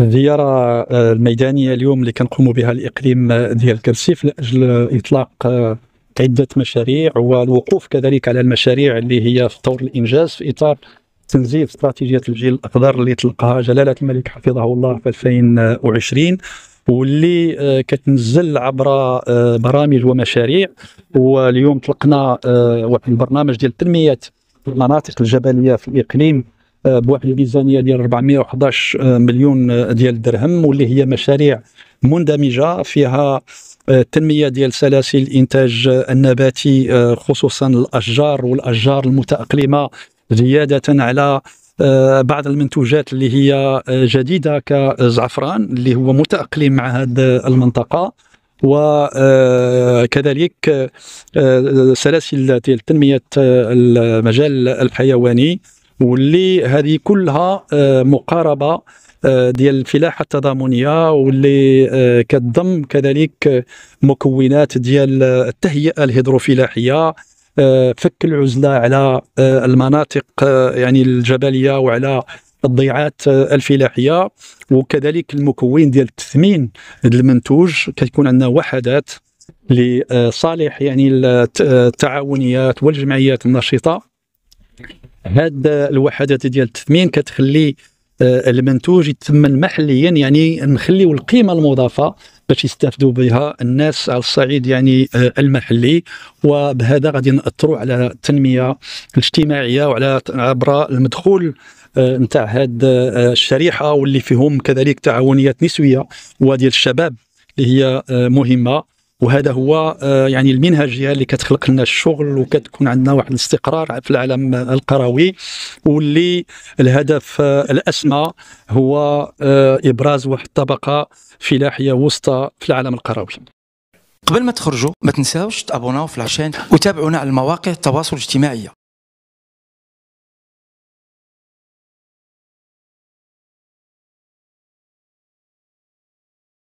الزياره آه، الميدانيه اليوم اللي كنقوموا بها الاقليم آه، ديال كرسيف لاجل اطلاق آه، عده مشاريع والوقوف كذلك على المشاريع اللي هي في طور الانجاز في اطار تنزيل استراتيجيه الجيل الاخضر اللي طلقها جلاله الملك حفظه الله في 2020 واللي كتنزل عبر برامج ومشاريع واليوم طلقنا واحد البرنامج ديال تنميه المناطق الجبليه في الاقليم آه، بواحد الميزانيه ديال 411 آه، مليون آه، ديال الدرهم واللي هي مشاريع مندمجه فيها التنميه ديال سلاسل الانتاج النباتي خصوصا الاشجار والاشجار المتاقلمه زياده على بعض المنتوجات اللي هي جديده كزعفران اللي هو متاقلم مع هذه المنطقه وكذلك سلاسل ديال تنميه المجال الحيواني واللي هذه كلها آه، مقاربه آه، ديال الفلاحه التضامنيه واللي آه، كتضم كذلك مكونات ديال التهيئه الهيدروفلاحيه فك العزله على المناطق يعني الجبليه وعلى الضيعات الفلاحيه وكذلك المكون ديال التثمين المنتوج كتكون عندنا وحدات لصالح يعني التعاونيات والجمعيات النشطه هاد الوحدات ديال التثمين كتخلي آه، المنتوج يتثمن محليا يعني نخليو القيمه المضافه باش يستافدوا بها الناس على الصعيد يعني آه، المحلي وبهذا غادي ناثروا على التنميه الاجتماعيه وعلى عبر المدخول آه، نتاع هاد الشريحه واللي فيهم كذلك تعاونيات نسويه وديال الشباب اللي هي مهمه وهذا هو آه، يعني المنهجيه اللي كتخلق لنا الشغل وكتكون عندنا واحد الاستقرار في العالم القروي واللي الهدف آه، الاسمى هو آه، ابراز واحد الطبقه فلاحيه وسطى في العالم القروي قبل ما تخرجوا ما تنساوش تابوناو في العشان وتابعونا على المواقع التواصل الاجتماعي